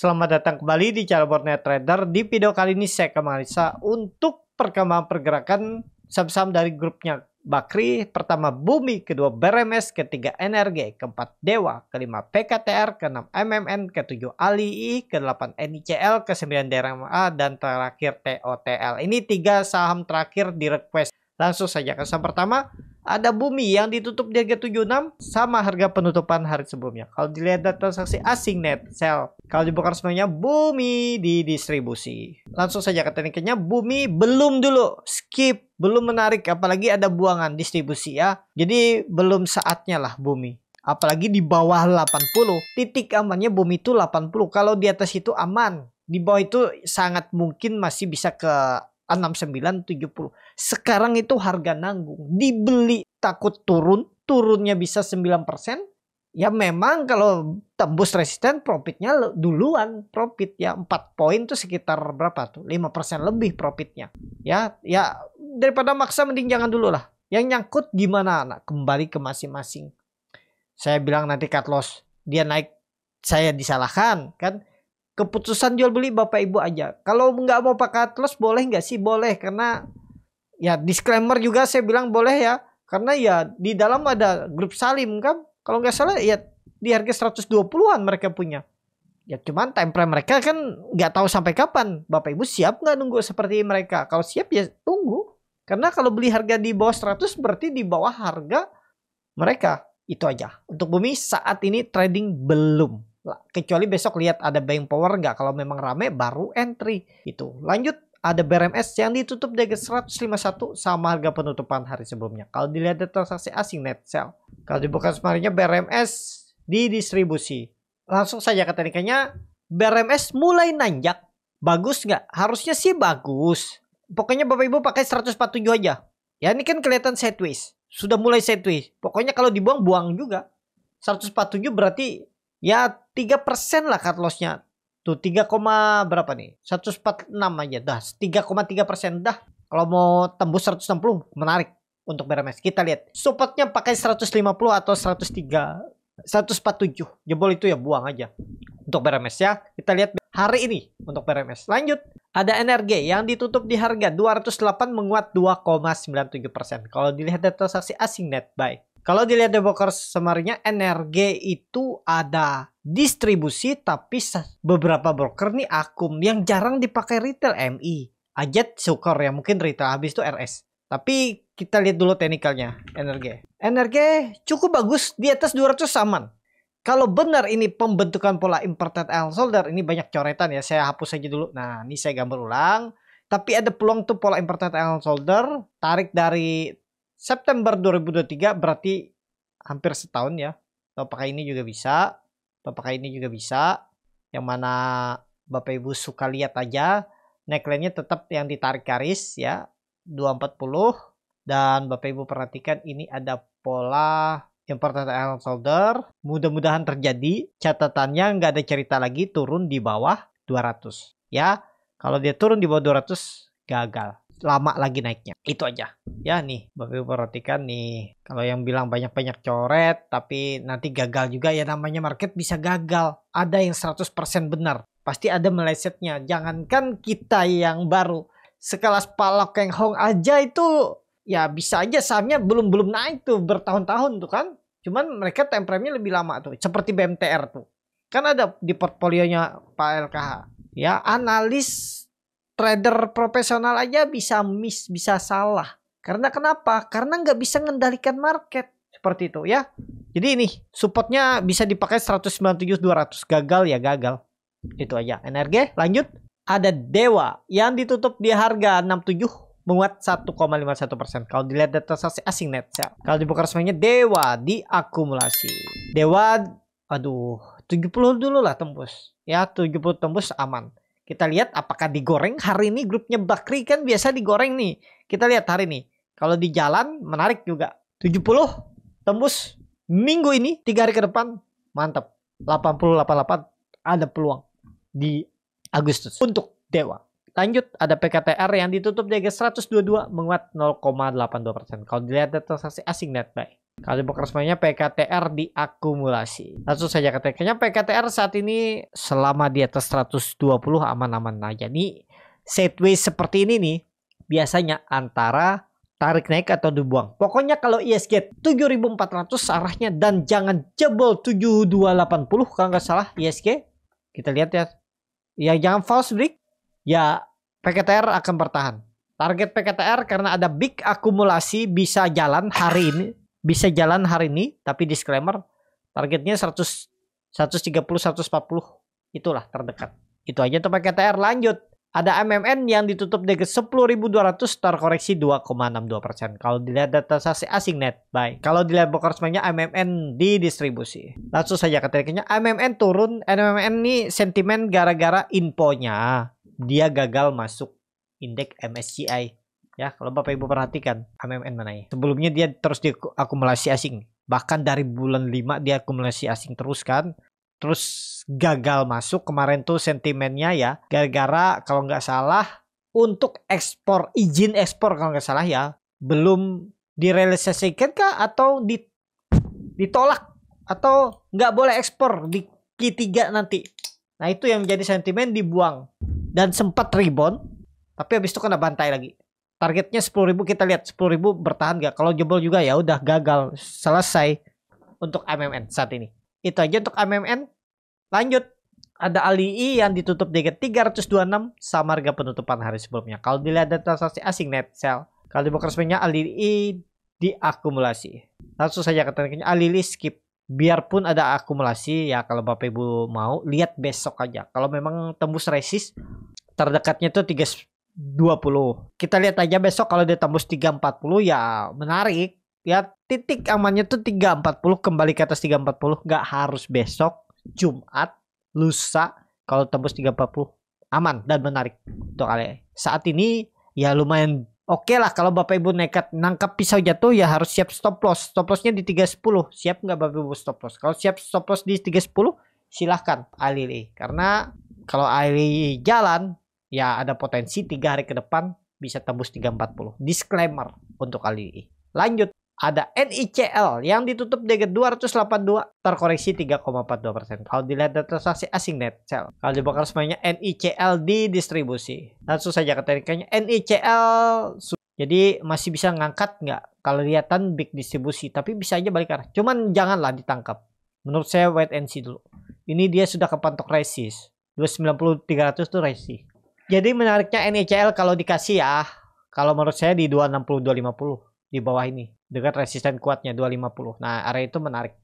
Selamat datang kembali di channel Net Trader. Di video kali ini saya akan menganalisa untuk perkembangan pergerakan saham-saham dari grupnya Bakri, pertama Bumi, kedua BRMS, ketiga NRG, keempat Dewa, kelima PKTR, keenam MMN, ketujuh ALII, kedelapan NICL, kesembilan DRMA, dan terakhir TOTL. Ini tiga saham terakhir di request. Langsung saja ke saham pertama, ada bumi yang ditutup di harga 76 sama harga penutupan hari sebelumnya. Kalau dilihat data transaksi asing net sell, kalau dibongkar semuanya bumi di distribusi. Langsung saja ke tekniknya bumi belum dulu skip belum menarik apalagi ada buangan distribusi ya. Jadi belum saatnya lah bumi apalagi di bawah 80 titik amannya bumi itu 80 kalau di atas itu aman di bawah itu sangat mungkin masih bisa ke 6970 sekarang itu harga nanggung dibeli takut turun, turunnya bisa 9%, ya memang kalau tembus resisten profitnya duluan profit ya 4 poin tuh sekitar berapa tuh 5% lebih profitnya ya ya daripada maksa mending jangan dulu lah yang nyangkut gimana anak kembali ke masing-masing saya bilang nanti cut loss dia naik saya disalahkan kan keputusan jual beli bapak ibu aja kalau nggak mau pakai cut loss boleh nggak sih boleh karena ya disclaimer juga saya bilang boleh ya karena ya di dalam ada grup Salim kan. Kalau nggak salah ya di harga 120-an mereka punya. Ya cuman time frame mereka kan nggak tahu sampai kapan. Bapak Ibu siap nggak nunggu seperti mereka? Kalau siap ya tunggu. Karena kalau beli harga di bawah 100 berarti di bawah harga mereka. Itu aja. Untuk bumi saat ini trading belum. Kecuali besok lihat ada bank power nggak. Kalau memang rame baru entry. Itu. Lanjut ada BRMS yang ditutup di 151 sama harga penutupan hari sebelumnya. Kalau dilihat dari transaksi asing net sell. Kalau dibuka semarinya BRMS didistribusi. Langsung saja ke teknikanya. BRMS mulai nanjak. Bagus nggak? Harusnya sih bagus. Pokoknya Bapak Ibu pakai 147 aja. Ya ini kan kelihatan sideways. Sudah mulai sideways. Pokoknya kalau dibuang, buang juga. 147 berarti ya 3% lah cut lossnya. Tuh 3, berapa nih? 146 aja dah. 3,3 persen dah. Kalau mau tembus 160 menarik untuk BRMS Kita lihat. Supportnya pakai 150 atau 103. 147. Jebol itu ya buang aja. Untuk BRMS ya. Kita lihat hari ini untuk BRMS Lanjut, ada NRG yang ditutup di harga 208 menguat 2,97%. persen. Kalau dilihat dari transaksi asing net buy, kalau dilihat di Boxers semarinya energi itu ada distribusi tapi beberapa broker nih akum yang jarang dipakai retail MI. Ajet Sukor ya mungkin retail habis itu RS. Tapi kita lihat dulu teknikalnya energi. Energi cukup bagus di atas 200 saman. Kalau benar ini pembentukan pola inverted L solder ini banyak coretan ya. Saya hapus aja dulu. Nah, ini saya gambar ulang. Tapi ada peluang tuh pola inverted L solder tarik dari September 2023 berarti hampir setahun ya. pakai ini juga bisa? pakai ini juga bisa? Yang mana Bapak Ibu suka lihat aja. Neckline-nya tetap yang ditarik garis ya. 240. Dan Bapak Ibu perhatikan ini ada pola important iron shoulder. Mudah-mudahan terjadi. Catatannya nggak ada cerita lagi turun di bawah 200. Ya, kalau dia turun di bawah 200 gagal lama lagi naiknya. Itu aja. Ya nih, Bapak Ibu perhatikan nih. Kalau yang bilang banyak-banyak coret tapi nanti gagal juga ya namanya market bisa gagal. Ada yang 100% benar. Pasti ada melesetnya. Jangankan kita yang baru. Sekelas Palok Keng Hong aja itu ya bisa aja sahamnya belum-belum naik tuh bertahun-tahun tuh kan. Cuman mereka tempremnya lebih lama tuh. Seperti BMTR tuh. Kan ada di portfolionya Pak LKH. Ya analis trader profesional aja bisa miss, bisa salah. Karena kenapa? Karena nggak bisa mengendalikan market. Seperti itu ya. Jadi ini supportnya bisa dipakai 197 200. Gagal ya gagal. Itu aja. NRG lanjut. Ada Dewa yang ditutup di harga 67 menguat 1,51%. Kalau dilihat data sasi asing net sell. Ya. Kalau dibuka resminya Dewa diakumulasi. Dewa aduh 70 dulu lah tembus. Ya 70 tembus aman. Kita lihat apakah digoreng. Hari ini grupnya Bakri kan biasa digoreng nih. Kita lihat hari ini. Kalau di jalan menarik juga. 70 tembus minggu ini. Tiga hari ke depan mantap. 88 ada peluang di Agustus untuk Dewa. Lanjut ada PKTR yang ditutup di harga 122 menguat 0,82%. Kalau dilihat dari transaksi asing net baik. Kali resminya PKTR diakumulasi. Langsung saja ketikanya PKTR saat ini selama di atas 120 aman-aman aja. Nih sideways seperti ini nih biasanya antara tarik naik atau dibuang. Pokoknya kalau ISG e 7400 arahnya dan jangan jebol 7280 kalau nggak salah ISG. E Kita lihat ya. Ya jangan false break. Ya PKTR akan bertahan. Target PKTR karena ada big akumulasi bisa jalan hari ini bisa jalan hari ini tapi disclaimer targetnya 100 130 140 itulah terdekat. Itu aja untuk pakai TR lanjut. Ada MMN yang ditutup koma 10.200 terkoreksi 2,62%. Kalau dilihat data sasi asing net, baik. Kalau dilihat bokorsmennya MMN di distribusi. Langsung saja ke triknya. MMN turun, MMN ini sentimen gara-gara infonya. Dia gagal masuk indeks MSCI ya kalau bapak ibu perhatikan MMN mana ya sebelumnya dia terus diakumulasi asing bahkan dari bulan 5 dia akumulasi asing terus kan terus gagal masuk kemarin tuh sentimennya ya gara-gara kalau nggak salah untuk ekspor izin ekspor kalau nggak salah ya belum direalisasikan kah atau ditolak atau nggak boleh ekspor di Q3 nanti nah itu yang menjadi sentimen dibuang dan sempat rebound tapi habis itu kena bantai lagi targetnya sepuluh ribu kita lihat sepuluh ribu bertahan gak kalau jebol juga ya udah gagal selesai untuk MMN saat ini itu aja untuk MMN lanjut ada Alii yang ditutup dengan 326 sama harga penutupan hari sebelumnya kalau dilihat dari transaksi asing net sell kalau dibuka resminya Alii diakumulasi langsung saja tekniknya Ali skip biarpun ada akumulasi ya kalau Bapak Ibu mau lihat besok aja kalau memang tembus resist terdekatnya itu 20. Kita lihat aja besok kalau dia tembus 340 ya menarik. Ya titik amannya tuh 340 kembali ke atas 340 nggak harus besok Jumat lusa kalau tembus 340 aman dan menarik untuk kalian. Saat ini ya lumayan oke okay lah kalau Bapak Ibu nekat nangkap pisau jatuh ya harus siap stop loss. Stop lossnya di 310. Siap nggak Bapak Ibu stop loss? Kalau siap stop loss di 310 silahkan alili karena kalau alili jalan ya ada potensi tiga hari ke depan bisa tembus 340. Disclaimer untuk kali ini. Lanjut. Ada NICL yang ditutup di 282 terkoreksi 3,42%. Kalau dilihat dari transaksi asing net sell. Kalau dibakar semuanya NICL di distribusi. Langsung saja ke teknikanya NICL. Jadi masih bisa ngangkat nggak? Kalau lihatan big distribusi. Tapi bisa aja balik arah. Cuman janganlah ditangkap. Menurut saya wait and see dulu. Ini dia sudah kepantok resist. 290-300 tuh resist jadi menariknya NHL kalau dikasih ya, kalau menurut saya di 260 250 di bawah ini dekat resisten kuatnya 250. Nah, area itu menarik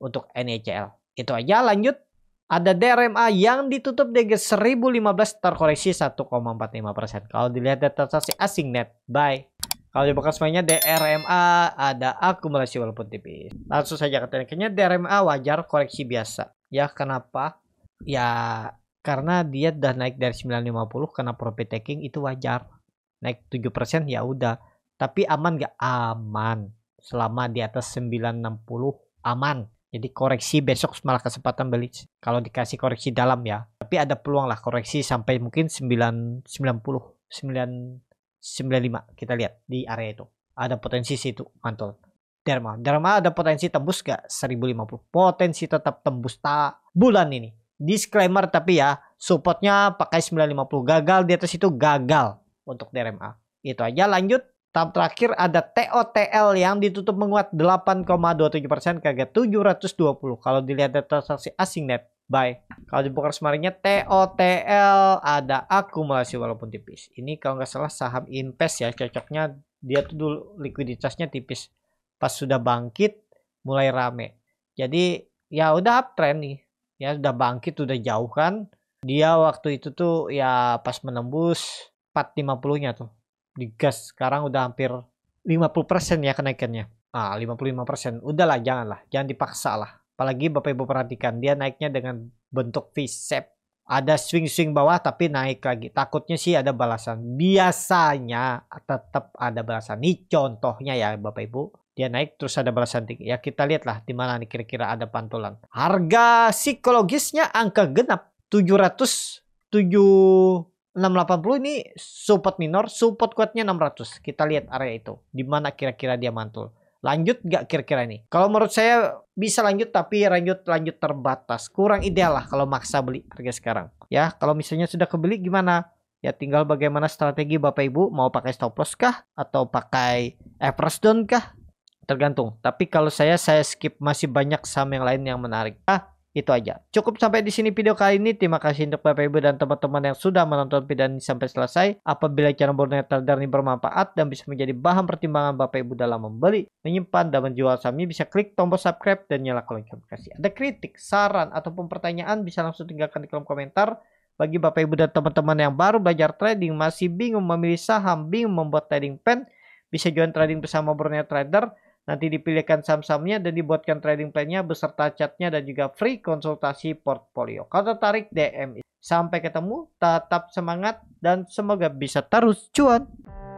untuk NHL. Itu aja lanjut ada DRMA yang ditutup DG 1015 terkoreksi 1,45%. Kalau dilihat data transaksi asing net, buy. Kalau di bekas mainnya DRMA ada akumulasi walaupun tipis. Langsung saja katanya, kayaknya DRMA wajar koreksi biasa. Ya kenapa? Ya karena dia udah naik dari 950 karena profit taking itu wajar naik 7% ya udah tapi aman gak aman selama di atas 960 aman jadi koreksi besok malah kesempatan beli kalau dikasih koreksi dalam ya tapi ada peluang lah koreksi sampai mungkin 990 995 kita lihat di area itu ada potensi situ mantul Derma Derma ada potensi tembus gak 1050 potensi tetap tembus tak bulan ini disclaimer tapi ya supportnya pakai 950 gagal di atas itu gagal untuk DRMA itu aja lanjut tahap terakhir ada TOTL yang ditutup menguat 8,27% kaget 720 kalau dilihat dari transaksi asing net buy kalau dibuka poker semarinnya TOTL ada akumulasi walaupun tipis ini kalau nggak salah saham invest ya cocoknya dia tuh dulu likuiditasnya tipis pas sudah bangkit mulai rame jadi ya udah uptrend nih ya udah bangkit udah jauh kan dia waktu itu tuh ya pas menembus 450 nya tuh digas sekarang udah hampir 50% ya kenaikannya ah 55% udahlah janganlah jangan dipaksa lah apalagi bapak ibu perhatikan dia naiknya dengan bentuk V shape ada swing-swing bawah tapi naik lagi. Takutnya sih ada balasan. Biasanya tetap ada balasan. Ini contohnya ya Bapak Ibu. Dia naik terus ada balasan tinggi. Ya kita lihatlah di mana nih kira-kira ada pantulan. Harga psikologisnya angka genap 700 7 ini support minor, support kuatnya 600. Kita lihat area itu, di mana kira-kira dia mantul. Lanjut nggak kira-kira ini. Kalau menurut saya bisa lanjut tapi lanjut lanjut terbatas. Kurang ideal lah kalau maksa beli harga sekarang. Ya, kalau misalnya sudah kebeli gimana? Ya tinggal bagaimana strategi Bapak Ibu mau pakai stop loss kah atau pakai average down kah? Tergantung. Tapi kalau saya saya skip masih banyak saham yang lain yang menarik. Ah, itu aja. Cukup sampai di sini video kali ini. Terima kasih untuk Bapak Ibu dan teman-teman yang sudah menonton video ini sampai selesai. Apabila channel Borneo Trader ini bermanfaat dan bisa menjadi bahan pertimbangan Bapak Ibu dalam membeli, menyimpan, dan menjual sahamnya, bisa klik tombol subscribe dan nyalakan lonceng notifikasi. Ada kritik, saran, ataupun pertanyaan bisa langsung tinggalkan di kolom komentar. Bagi Bapak Ibu dan teman-teman yang baru belajar trading, masih bingung memilih saham, bingung membuat trading plan, bisa join trading bersama Borneo Trader Nanti dipilihkan saham-sahamnya dan dibuatkan trading plan-nya beserta chat-nya dan juga free konsultasi portfolio. Kalau tertarik DM. Sampai ketemu, tetap semangat dan semoga bisa terus cuan.